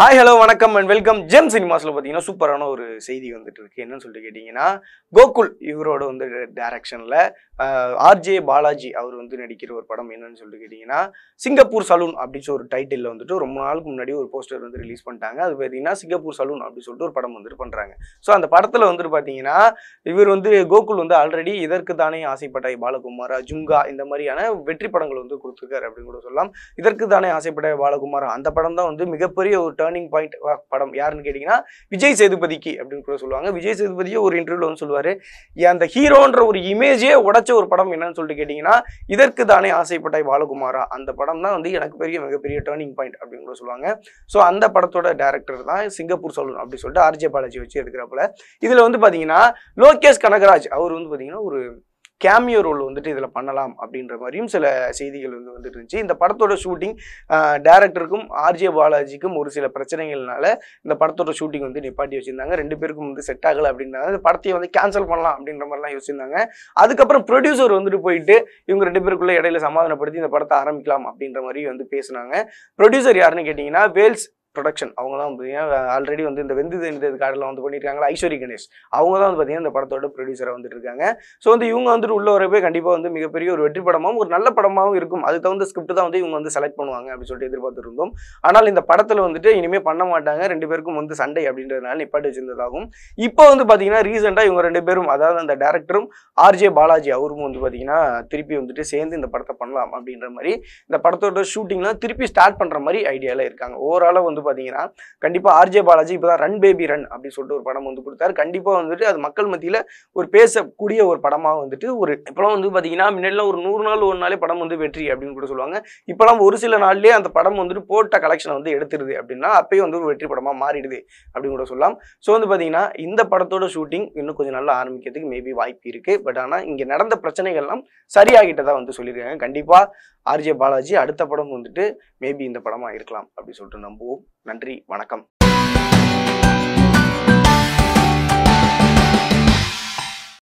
hi hello வணக்கம் and welcome gem சினிமாஸில் பார்த்தீங்கன்னா சூப்பரான ஒரு செய்தி வந்துட்டு இருக்கு என்னன்னு சொல்லிட்டு கேட்டிங்கன்னா கோகுல் இவரோட வந்து டேரக்ஷனில் ஆர்ஜே பாலாஜி அவர் வந்து நடிக்கிற ஒரு படம் என்னன்னு சொல்லிட்டு கேட்டிங்கன்னா சிங்கப்பூர் சலூன் அப்படின்னு ஒரு டைட்டில் வந்துட்டு ரொம்ப நாளுக்கு முன்னாடி ஒரு போஸ்டர் வந்து ரிலீஸ் பண்ணிட்டாங்க அது பார்த்தீங்கன்னா சிங்கப்பூர் சலூன் அப்படின்னு சொல்லிட்டு ஒரு படம் வந்துட்டு பண்ணுறாங்க ஸோ அந்த படத்தில் வந்துட்டு பார்த்தீங்கன்னா இவர் வந்து கோகுல் வந்து ஆல்ரெடி இதற்கு தானே ஆசைப்பட்டாய் பாலகுமார் ஜுங்கா இந்த மாதிரியான வெற்றி படங்கள் வந்து கொடுத்துருக்காரு அப்படின்னு கூட சொல்லலாம் இதற்கு தானே ஆசைப்பட்டாய் பாலகுமார் அந்த படம் தான் வந்து மிகப்பெரிய ஒரு டேர்ன் டேர்னிங் பாயிண்ட் படம் யாருன்னு கேட்டிங்கன்னா விஜய் சேதுபதிக்கு அப்படின்னு கூட சொல்லுவாங்க விஜய் சேதுபதியே ஒரு இன்டர்வியூல வந்து சொல்லுவார் அந்த ஹீரோன்ற ஒரு இமேஜே உடச்ச ஒரு படம் என்னன்னு சொல்லிட்டு கேட்டிங்கன்னா இதற்கு தானே ஆசைப்பட்டாய் பாலகுமாரா அந்த படம் தான் வந்து எனக்கு பெரிய மிகப்பெரிய டேர்னிங் பாயிண்ட் அப்படின்னு கூட சொல்லுவாங்க ஸோ அந்த படத்தோட டேரக்டர் தான் சிங்கப்பூர் சொல்லணும் அப்படின்னு சொல்லிட்டு ஆர்ஜே பாலாஜி வச்சு எடுக்கிறாப்புல இதில் வந்து பார்த்தீங்கன்னா லோகேஷ் கனகராஜ் அவர் வந்து பார்த்தீங்கன்னா ஒரு கேமியோ ரோல் வந்துட்டு இதில் பண்ணலாம் அப்படின்ற மாதிரியும் சில செய்திகள் வந்து வந்துட்டு இருந்துச்சு இந்த படத்தோட ஷூட்டிங் டேரக்டருக்கும் ஆர்ஜே பாலாஜிக்கும் ஒரு சில பிரச்சனைகள்னால இந்த படத்தோட ஷூட்டிங் வந்து நிப்பாட்டி வச்சுருந்தாங்க ரெண்டு பேருக்கும் வந்து செட் ஆகலை அப்படின்றத இந்த படத்தையும் வந்து கேன்சல் பண்ணலாம் அப்படின்ற மாதிரிலாம் யோசிச்சிருந்தாங்க அதுக்கப்புறம் ப்ரொடியூசர் வந்துட்டு போயிட்டு இவங்க ரெண்டு பேருக்குள்ளே இடையில சமாதானப்படுத்தி இந்த படத்தை ஆரம்பிக்கலாம் அப்படின்ற மாதிரி வந்து பேசுனாங்க ப்ரொடியூசர் யாருன்னு கேட்டிங்கன்னா வேல்ஸ் ப்ரொடக்ஷன் அவங்க தான் பார்த்தீங்கன்னா ஆல்ரெடி வந்து இந்த வெந்து தெரிந்தது காடில் வந்து பண்ணியிருக்காங்களா ஐஸ்வரி கணேஷ் அவங்க தான் வந்து பார்த்தீங்கன்னா இந்த படத்தோட ப்ரொடியூசராக வந்துட்டு இருக்காங்க ஸோ வந்து இவங்க வந்துட்டு உள்ள வரப்பே கண்டிப்பாக வந்து மிகப்பெரிய ஒரு வெற்றி படமாகவும் ஒரு நல்ல படமாகவும் இருக்கும் அதுக்கு தகுந்த ஸ்கிரிப்ட் தான் வந்து இவங்க வந்து செலக்ட் பண்ணுவாங்க அப்படின்னு சொல்லிட்டு எதிர்பார்த்துருந்தோம் ஆனால் இந்த படத்தில் வந்துட்டு இனிமேல் பண்ண மாட்டாங்க ரெண்டு பேருக்கும் வந்து சண்டை அப்படின்றதுனால நிப்பாட்டி வச்சிருந்ததாகவும் இப்போ வந்து பார்த்தீங்கன்னா ரீசெண்டாக இவங்க ரெண்டு பேரும் அதாவது அந்த டேரக்டரும் ஆர்ஜே பாலாஜி அவரும் வந்து பார்த்தீங்கன்னா திருப்பி வந்துட்டு சேர்ந்து இந்த படத்தை பண்ணலாம் அப்படின்ற மாதிரி இந்த படத்தோட ஷூட்டிங்லாம் திருப்பி ஸ்டார்ட் பண்ணுற மாதிரி ஐடியாவில் இருக்காங்க ஓவராலாக வந்து வந்து பார்த்தீங்கன்னா கண்டிப்பாக ஆர்ஜே பாலாஜி இப்போ தான் ரன் பேபி ரன் அப்படின்னு சொல்லிட்டு ஒரு படம் வந்து கொடுத்தாரு கண்டிப்பாக வந்துட்டு அது மக்கள் மத்தியில் ஒரு பேசக்கூடிய ஒரு படமாக வந்துட்டு ஒரு இப்போலாம் வந்து பார்த்தீங்கன்னா முன்னெல்லாம் ஒரு நூறு நாள் ஒரு நாளே படம் வந்து வெற்றி அப்படின்னு கூட சொல்லுவாங்க இப்போலாம் ஒரு சில நாள்லேயே அந்த படம் வந்துட்டு போட்ட கலெக்ஷனை வந்து எடுத்துருது அப்படின்னா அப்பயும் வந்து ஒரு வெற்றி படமாக மாறிடுது அப்படின்னு கூட சொல்லலாம் ஸோ வந்து பார்த்தீங்கன்னா இந்த படத்தோட ஷூட்டிங் இன்னும் கொஞ்சம் நல்லா ஆரம்பிக்கிறதுக்கு மேபி வாய்ப்பு இருக்குது பட் ஆனால் இங்கே நடந்த பிரச்சனைகள்லாம் சரியாகிட்டதாக வந்து சொல்லியிருக்காங்க கண்டிப்பாக ஆர்ஜே பாலாஜி அடுத்த படம் வந்துட்டு மேபி இந்த படமாக இருக்கலாம் அப்படின்னு சொல்லிட்டு நம்புவோம் நன்றி வணக்கம்